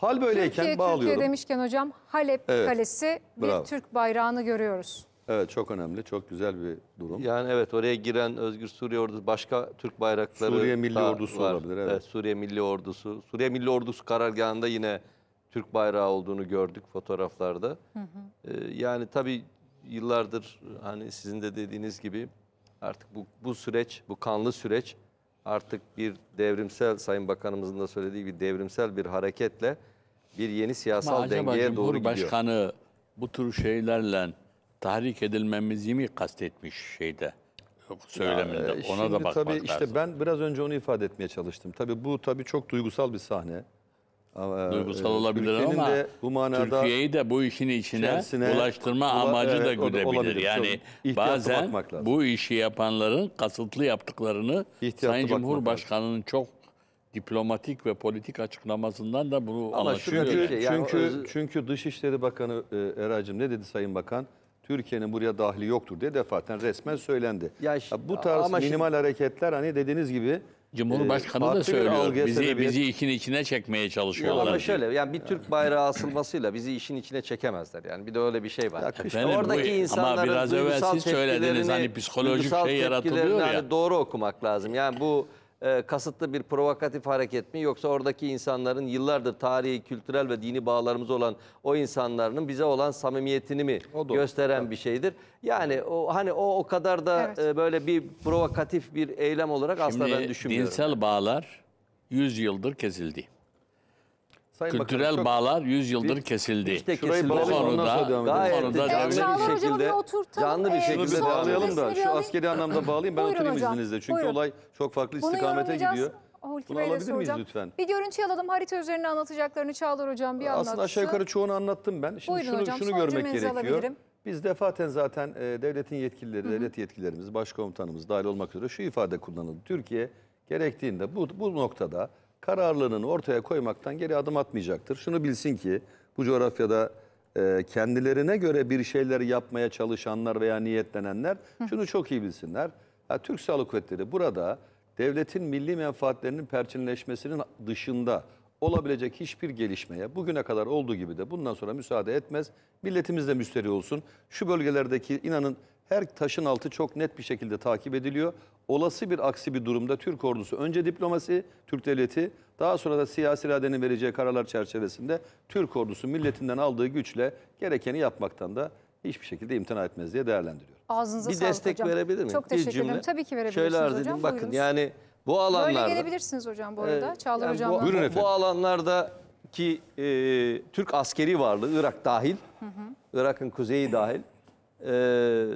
Hal böyleyken Türkiye, bağlıyorum. Türkiye demişken hocam Halep evet. Kalesi bir Bravo. Türk bayrağını görüyoruz. Evet çok önemli, çok güzel bir durum. Yani evet oraya giren Özgür Suriye Ordusu, başka Türk bayrakları Suriye Milli Ordusu var. olabilir. Evet. evet Suriye Milli Ordusu. Suriye Milli Ordusu karargahında yine Türk bayrağı olduğunu gördük fotoğraflarda. Hı hı. Ee, yani tabii yıllardır hani sizin de dediğiniz gibi artık bu, bu süreç, bu kanlı süreç artık bir devrimsel, Sayın Bakanımızın da söylediği gibi devrimsel bir hareketle bir yeni siyasal Ama acaba dengeye doğru gidiyor. bu tür şeylerle tahrik edilmemizi mi kastetmiş şeyde? söyleminde. Ya, e, Ona da bakmak tabii işte ben biraz önce onu ifade etmeye çalıştım. Tabii bu tabii çok duygusal bir sahne. E, duygusal e, olabilir ama de bu manada Türkiye'yi de bu işin içine ulaştırma ola, amacı evet, da güdebilir. Olabilir. Yani bazen bu işi yapanların kasıtlı yaptıklarını ihtiyatlı Sayın Cumhurbaşkanı'nın çok diplomatik ve politik açıklamasından da bunu Ama anlaşılıyor. Çünkü, yani. çünkü, çünkü Dışişleri Bakanı e, Eracım ne dedi Sayın Bakan? Türkiye'nin buraya dahili yoktur diye defaten resmen söylendi. Ya, ya bu tarz ama minimal şimdi, hareketler hani dediğiniz gibi Cumhurbaşkanı e, da söylüyor. Bizi bir... bizi işin içine çekmeye çalışıyorlar. Ama şöyle yani bir Türk bayrağı asılmasıyla bizi işin içine çekemezler. Yani bir de öyle bir şey var. Ya, Efendim, oradaki bu, insanların ama biraz evvel siz söylediniz hani psikolojik şey yaratılıyor ya. Hani doğru okumak lazım. Yani bu e, kasıtlı bir provokatif hareket mi yoksa oradaki insanların yıllardır tarihi, kültürel ve dini bağlarımız olan o insanların bize olan samimiyetini mi gösteren evet. bir şeydir? Yani o hani o o kadar da evet. e, böyle bir provokatif bir eylem olarak Şimdi, asla ben düşünmüyorum. Dinsel bağlar 100 yıldır kesildi. Sayın Kültürel Bakanım, bağlar 100 yıldır bir, kesildi. İşte Şurayı kesildi. Bu konuda, gayet konuda canlı, bir ee, şekilde, canlı bir şekilde ee, bağlayalım da şu askeri anlamda bağlayayım ben Buyurun oturayım hocam. izninizle. Çünkü Buyurun. olay çok farklı istikamete gidiyor. Hulki Bunu alabilir miyiz lütfen? Bir görüntü alalım. Harita üzerine anlatacaklarını Çağlar Hocam bir anlatsın. Aslında aşağı yukarı çoğunu anlattım ben. Şimdi Buyurun şunu, hocam, şunu görmek gerekiyor. Biz defaten zaten e, devletin yetkilileri, Hı -hı. devlet yetkililerimiz, başkomutanımız dahil olmak üzere şu ifade kullanıldı. Türkiye gerektiğinde bu, bu noktada kararlılığını ortaya koymaktan geri adım atmayacaktır. Şunu bilsin ki bu coğrafyada e, kendilerine göre bir şeyler yapmaya çalışanlar veya niyetlenenler şunu çok iyi bilsinler. Ya, Türk Silahlı Kuvvetleri burada devletin milli menfaatlerinin perçinleşmesinin dışında olabilecek hiçbir gelişmeye bugüne kadar olduğu gibi de bundan sonra müsaade etmez. Milletimiz de müsterih olsun. Şu bölgelerdeki inanın her taşın altı çok net bir şekilde takip ediliyor. Olası bir aksi bir durumda Türk ordusu önce diplomasi, Türk devleti daha sonra da siyasi iradenin vereceği kararlar çerçevesinde Türk ordusu milletinden aldığı güçle gerekeni yapmaktan da hiçbir şekilde imtina etmez diye değerlendiriyor. Ağzınıza bir sağlık destek hocam. verebilir miyim? Çok teşekkür ederim. Tabii ki verebilirsiniz Şöyle hocam. bakın Buyurunuz. yani bu alanlarda... Böyle gelebilirsiniz hocam bu arada. E, Çağlar yani hocamla. Bu, buyurun efendim. Bu alanlarda ki e, Türk askeri varlığı Irak dahil, Irak'ın kuzeyi dahil e,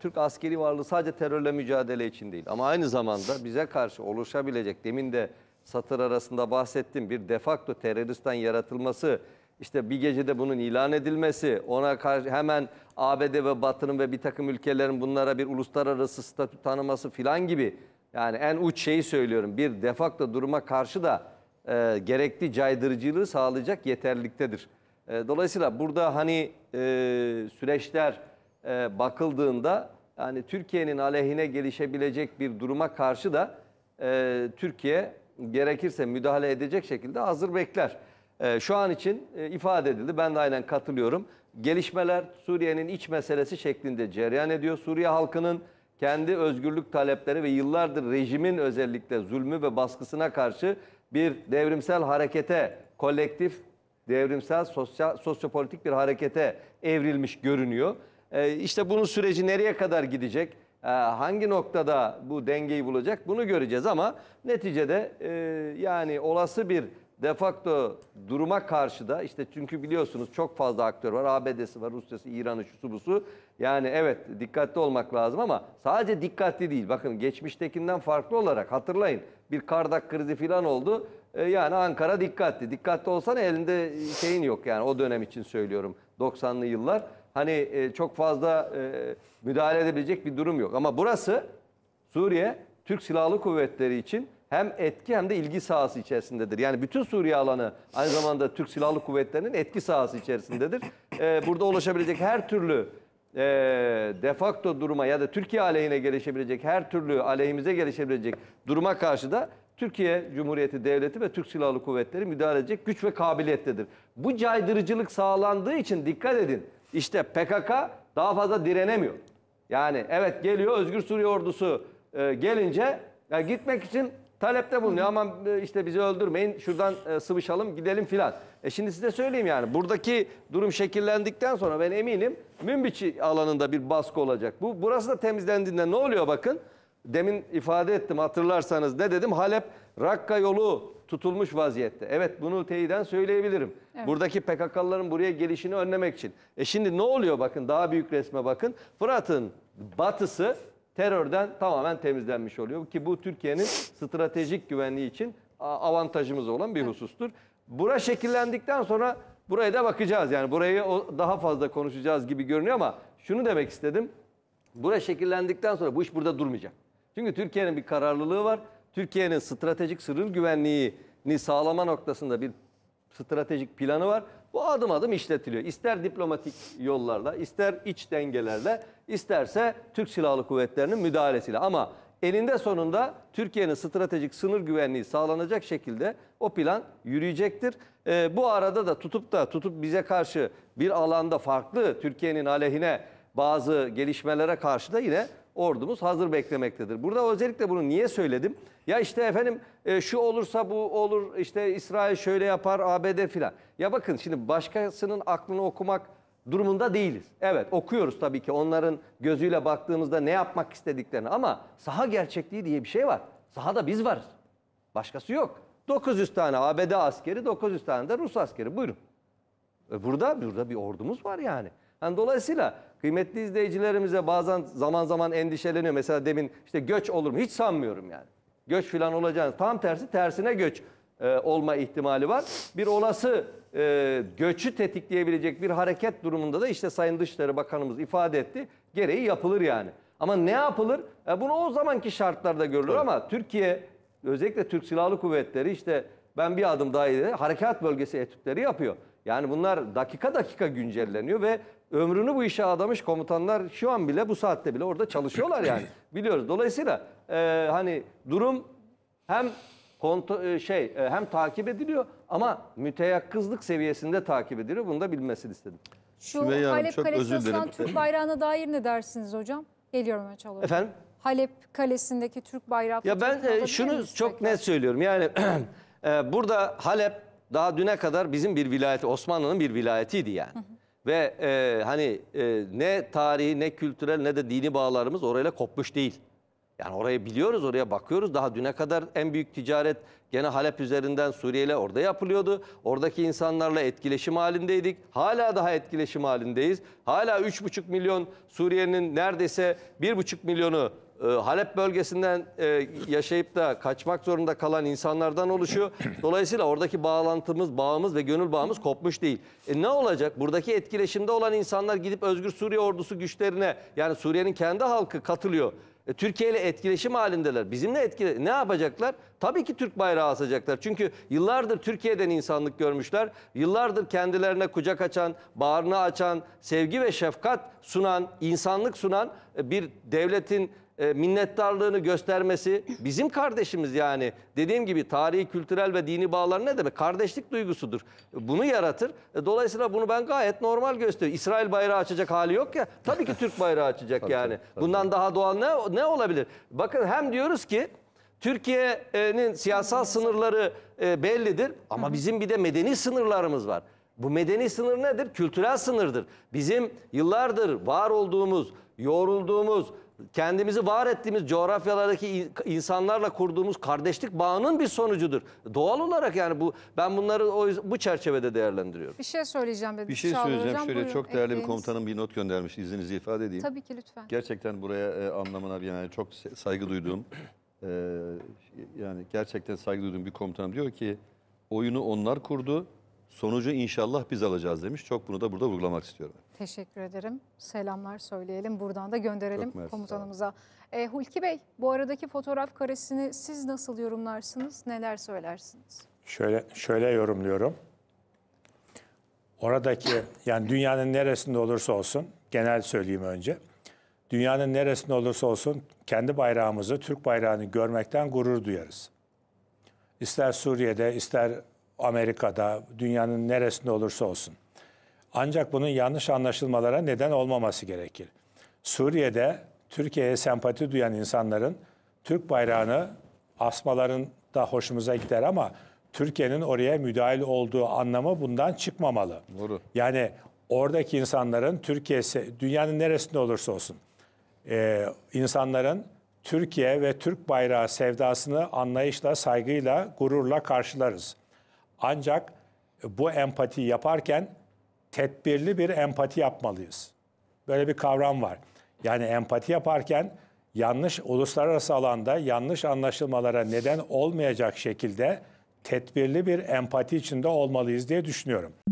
Türk askeri varlığı sadece terörle mücadele için değil ama aynı zamanda bize karşı oluşabilecek demin de satır arasında bahsettim bir defakto teröristten yaratılması işte bir gecede bunun ilan edilmesi ona karşı hemen ABD ve Batı'nın ve bir takım ülkelerin bunlara bir uluslararası statü tanıması filan gibi yani en uç şeyi söylüyorum bir defakto duruma karşı da e, gerekli caydırıcılığı sağlayacak yeterliktedir. E, dolayısıyla burada hani e, süreçler e, bakıldığında yani Türkiye'nin aleyhine gelişebilecek bir duruma karşı da e, Türkiye gerekirse müdahale edecek şekilde hazır bekler. E, şu an için e, ifade edildi. Ben de aynen katılıyorum. Gelişmeler Suriye'nin iç meselesi şeklinde cereyan ediyor. Suriye halkının kendi özgürlük talepleri ve yıllardır rejimin özellikle zulmü ve baskısına karşı bir devrimsel harekete, kolektif devrimsel sosyal, sosyopolitik bir harekete evrilmiş görünüyor. Ee, işte bunun süreci nereye kadar gidecek? Ee, hangi noktada bu dengeyi bulacak? Bunu göreceğiz ama neticede e, yani olası bir defakto duruma karşı da işte çünkü biliyorsunuz çok fazla aktör var. ABD'si var, Rusya'sı, İran'ı, şusu busu. Yani evet dikkatli olmak lazım ama sadece dikkatli değil. Bakın geçmiştekinden farklı olarak hatırlayın bir kardak krizi falan oldu. Ee, yani Ankara dikkatli. Dikkatli olsan elinde şeyin yok yani o dönem için söylüyorum 90'lı yıllar hani e, çok fazla e, müdahale edebilecek bir durum yok. Ama burası Suriye Türk Silahlı Kuvvetleri için hem etki hem de ilgi sahası içerisindedir. Yani bütün Suriye alanı aynı zamanda Türk Silahlı Kuvvetleri'nin etki sahası içerisindedir. Ee, burada ulaşabilecek her türlü e, defakto duruma ya da Türkiye aleyhine gelişebilecek her türlü aleyhimize gelişebilecek duruma karşı da Türkiye Cumhuriyeti Devleti ve Türk Silahlı Kuvvetleri müdahale edecek güç ve kabiliyettedir. Bu caydırıcılık sağlandığı için dikkat edin. İşte PKK daha fazla direnemiyor. Yani evet geliyor Özgür Suriye ordusu e, gelince yani gitmek için talepte bulunuyor. Ama e, işte bizi öldürmeyin şuradan e, sıvışalım gidelim filan. E şimdi size söyleyeyim yani buradaki durum şekillendikten sonra ben eminim Münbiçi alanında bir baskı olacak. Bu Burası da temizlendiğinde ne oluyor bakın demin ifade ettim hatırlarsanız ne dedim? Halep Rakka yolu tutulmuş vaziyette. Evet bunu teyiden söyleyebilirim. Evet. Buradaki PKK'lıların buraya gelişini önlemek için. E şimdi ne oluyor bakın daha büyük resme bakın. Fırat'ın batısı terörden tamamen temizlenmiş oluyor. Ki bu Türkiye'nin stratejik güvenliği için avantajımız olan bir husustur. Bura şekillendikten sonra buraya da bakacağız. Yani burayı daha fazla konuşacağız gibi görünüyor ama şunu demek istedim. Bura şekillendikten sonra bu iş burada durmayacak. Çünkü Türkiye'nin bir kararlılığı var. Türkiye'nin stratejik sınır güvenliğini sağlama noktasında bir stratejik planı var. Bu adım adım işletiliyor. İster diplomatik yollarla, ister iç dengelerle, isterse Türk Silahlı Kuvvetleri'nin müdahalesiyle. Ama elinde sonunda Türkiye'nin stratejik sınır güvenliği sağlanacak şekilde o plan yürüyecektir. E, bu arada da tutup da tutup bize karşı bir alanda farklı Türkiye'nin aleyhine bazı gelişmelere karşı da yine ordumuz hazır beklemektedir. Burada özellikle bunu niye söyledim? Ya işte efendim e, şu olursa bu olur, işte İsrail şöyle yapar, ABD filan. Ya bakın şimdi başkasının aklını okumak durumunda değiliz. Evet okuyoruz tabii ki onların gözüyle baktığımızda ne yapmak istediklerini ama saha gerçekliği diye bir şey var. Sahada biz varız. Başkası yok. 900 tane ABD askeri, 900 tane de Rus askeri. Buyurun. E, burada burada bir ordumuz var yani. Yani dolayısıyla kıymetli izleyicilerimize bazen zaman zaman endişeleniyor. Mesela demin işte göç olur mu? Hiç sanmıyorum yani. Göç falan olacağını. Tam tersi tersine göç e, olma ihtimali var. Bir olası e, göçü tetikleyebilecek bir hareket durumunda da işte Sayın Dışişleri Bakanımız ifade etti. Gereği yapılır yani. Ama ne yapılır? E, bunu o zamanki şartlarda görülür evet. ama Türkiye özellikle Türk Silahlı Kuvvetleri işte ben bir adım daha ileri harekat bölgesi etütleri yapıyor. Yani bunlar dakika dakika güncelleniyor ve ömrünü bu işe adamış komutanlar şu an bile bu saatte bile orada çalışıyorlar yani. Biliyoruz. Dolayısıyla e, hani durum hem konto, e, şey e, hem takip ediliyor ama müteyakkızlık seviyesinde takip ediliyor. Bunu da bilmesini istedim. Şu Sümeyye Halep çok Kalesi asılan Türk bayrağına dair ne dersiniz hocam? Geliyorum Öç Alor'a. Efendim? Halep Kalesi'ndeki Türk bayrağı Ya ben e, şunu çok net söylüyorum. Yani e, burada Halep daha düne kadar bizim bir vilayeti, Osmanlı'nın bir vilayetiydi yani. Ve e, hani e, ne tarihi ne kültürel ne de dini bağlarımız orayla kopmuş değil. Yani orayı biliyoruz, oraya bakıyoruz. Daha düne kadar en büyük ticaret gene Halep üzerinden Suriye'yle orada yapılıyordu. Oradaki insanlarla etkileşim halindeydik. Hala daha etkileşim halindeyiz. Hala 3,5 milyon Suriye'nin neredeyse 1,5 milyonu e, Halep bölgesinden e, yaşayıp da kaçmak zorunda kalan insanlardan oluşuyor. Dolayısıyla oradaki bağlantımız, bağımız ve gönül bağımız kopmuş değil. E, ne olacak? Buradaki etkileşimde olan insanlar gidip Özgür Suriye ordusu güçlerine yani Suriye'nin kendi halkı katılıyor. E, Türkiye ile etkileşim halindeler. Bizimle etkile ne yapacaklar? Tabii ki Türk bayrağı asacaklar. Çünkü yıllardır Türkiye'den insanlık görmüşler. Yıllardır kendilerine kucak açan, bağrını açan, sevgi ve şefkat sunan, insanlık sunan e, bir devletin e, minnettarlığını göstermesi bizim kardeşimiz yani. Dediğim gibi tarihi, kültürel ve dini bağlar ne demek? Kardeşlik duygusudur. Bunu yaratır. E, dolayısıyla bunu ben gayet normal gösteriyorum. İsrail bayrağı açacak hali yok ya. Tabii ki Türk bayrağı açacak yani. Bundan daha doğal ne, ne olabilir? Bakın hem diyoruz ki Türkiye'nin siyasal sınırları e, bellidir ama bizim bir de medeni sınırlarımız var. Bu medeni sınır nedir? Kültürel sınırdır. Bizim yıllardır var olduğumuz, yoğrulduğumuz, kendimizi var ettiğimiz coğrafyalardaki insanlarla kurduğumuz kardeşlik bağının bir sonucudur. Doğal olarak yani bu ben bunları o, bu çerçevede değerlendiriyorum. Bir şey söyleyeceğim dedim. Bir şey söyleyeceğim. Şöyle buyurun, çok değerli bir komutanım bir not göndermiş izninizi ifade edeyim. Tabii ki lütfen. Gerçekten buraya e, anlamına yani çok saygı duyduğum e, yani gerçekten saygı duyduğum bir komutanım diyor ki oyunu onlar kurdu Sonucu inşallah biz alacağız demiş. Çok bunu da burada vurgulamak istiyorum. Teşekkür ederim. Selamlar söyleyelim. Buradan da gönderelim komutanımıza. E, Hulki Bey bu aradaki fotoğraf karesini siz nasıl yorumlarsınız? Neler söylersiniz? Şöyle, şöyle yorumluyorum. Oradaki yani dünyanın neresinde olursa olsun genel söyleyeyim önce. Dünyanın neresinde olursa olsun kendi bayrağımızı, Türk bayrağını görmekten gurur duyarız. İster Suriye'de, ister Amerika'da, dünyanın neresinde olursa olsun. Ancak bunun yanlış anlaşılmalara neden olmaması gerekir. Suriye'de Türkiye'ye sempati duyan insanların Türk bayrağını asmaların da hoşumuza gider ama Türkiye'nin oraya müdahil olduğu anlamı bundan çıkmamalı. Doğru. Yani oradaki insanların Türkiye, dünyanın neresinde olursa olsun e, insanların Türkiye ve Türk bayrağı sevdasını anlayışla, saygıyla, gururla karşılarız. Ancak e, bu empati yaparken tedbirli bir empati yapmalıyız. Böyle bir kavram var. Yani empati yaparken yanlış uluslararası alanda yanlış anlaşılmalara neden olmayacak şekilde tedbirli bir empati içinde olmalıyız diye düşünüyorum.